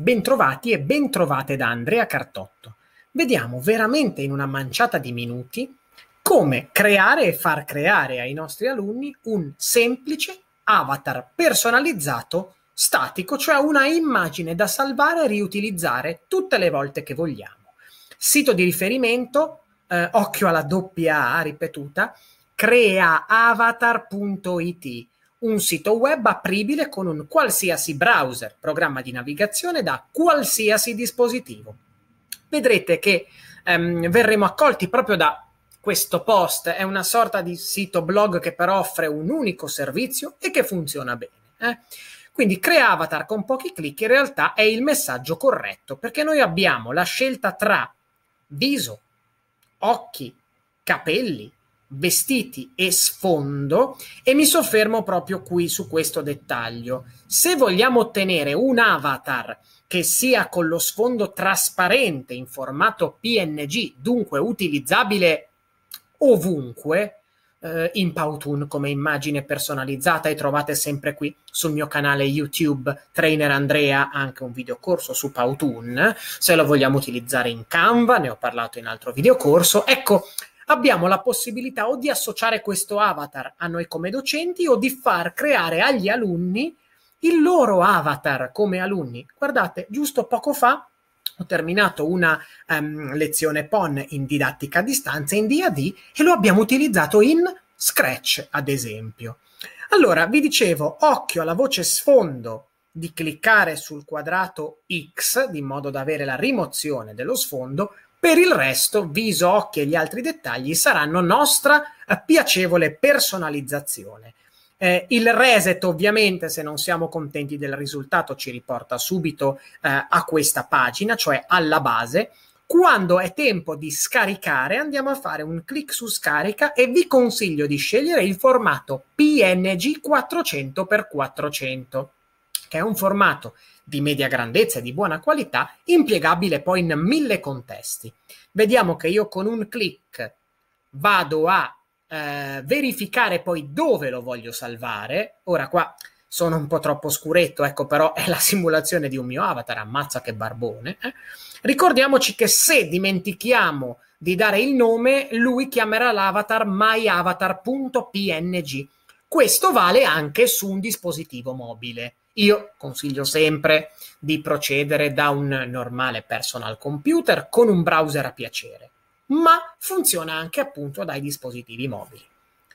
Bentrovati e bentrovate da Andrea Cartotto. Vediamo veramente in una manciata di minuti come creare e far creare ai nostri alunni un semplice avatar personalizzato statico, cioè una immagine da salvare e riutilizzare tutte le volte che vogliamo. Sito di riferimento, eh, occhio alla doppia A ripetuta, creaavatar.it un sito web apribile con un qualsiasi browser, programma di navigazione da qualsiasi dispositivo. Vedrete che ehm, verremo accolti proprio da questo post, è una sorta di sito blog che però offre un unico servizio e che funziona bene. Eh? Quindi crea avatar con pochi clic in realtà è il messaggio corretto perché noi abbiamo la scelta tra viso, occhi, capelli, vestiti e sfondo e mi soffermo proprio qui su questo dettaglio. Se vogliamo ottenere un avatar che sia con lo sfondo trasparente in formato PNG, dunque utilizzabile ovunque, eh, in Powtoon come immagine personalizzata e trovate sempre qui sul mio canale YouTube Trainer Andrea anche un videocorso su Powtoon, se lo vogliamo utilizzare in Canva, ne ho parlato in altro videocorso. Ecco, abbiamo la possibilità o di associare questo avatar a noi come docenti o di far creare agli alunni il loro avatar come alunni. Guardate, giusto poco fa ho terminato una um, lezione PON in didattica a distanza in DAD e lo abbiamo utilizzato in Scratch, ad esempio. Allora, vi dicevo, occhio alla voce sfondo di cliccare sul quadrato X, in modo da avere la rimozione dello sfondo, per il resto, viso, occhi e gli altri dettagli saranno nostra eh, piacevole personalizzazione. Eh, il reset ovviamente se non siamo contenti del risultato ci riporta subito eh, a questa pagina, cioè alla base. Quando è tempo di scaricare andiamo a fare un clic su scarica e vi consiglio di scegliere il formato PNG 400x400 che è un formato di media grandezza e di buona qualità, impiegabile poi in mille contesti. Vediamo che io con un clic vado a eh, verificare poi dove lo voglio salvare. Ora qua sono un po' troppo scuretto, ecco però è la simulazione di un mio avatar, ammazza che barbone. Eh? Ricordiamoci che se dimentichiamo di dare il nome, lui chiamerà l'avatar myavatar.png. Questo vale anche su un dispositivo mobile. Io consiglio sempre di procedere da un normale personal computer con un browser a piacere, ma funziona anche appunto dai dispositivi mobili.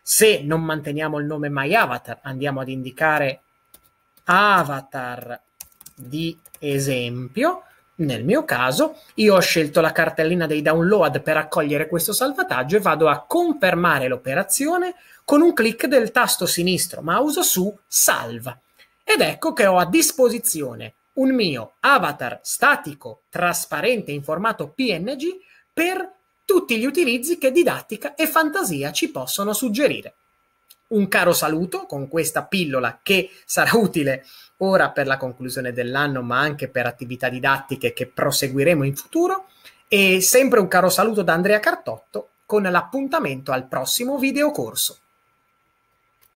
Se non manteniamo il nome MyAvatar, andiamo ad indicare avatar di esempio. Nel mio caso, io ho scelto la cartellina dei download per accogliere questo salvataggio e vado a confermare l'operazione con un clic del tasto sinistro mouse su salva. Ed ecco che ho a disposizione un mio avatar statico, trasparente in formato PNG per tutti gli utilizzi che didattica e fantasia ci possono suggerire. Un caro saluto con questa pillola che sarà utile ora per la conclusione dell'anno, ma anche per attività didattiche che proseguiremo in futuro. E sempre un caro saluto da Andrea Cartotto con l'appuntamento al prossimo videocorso.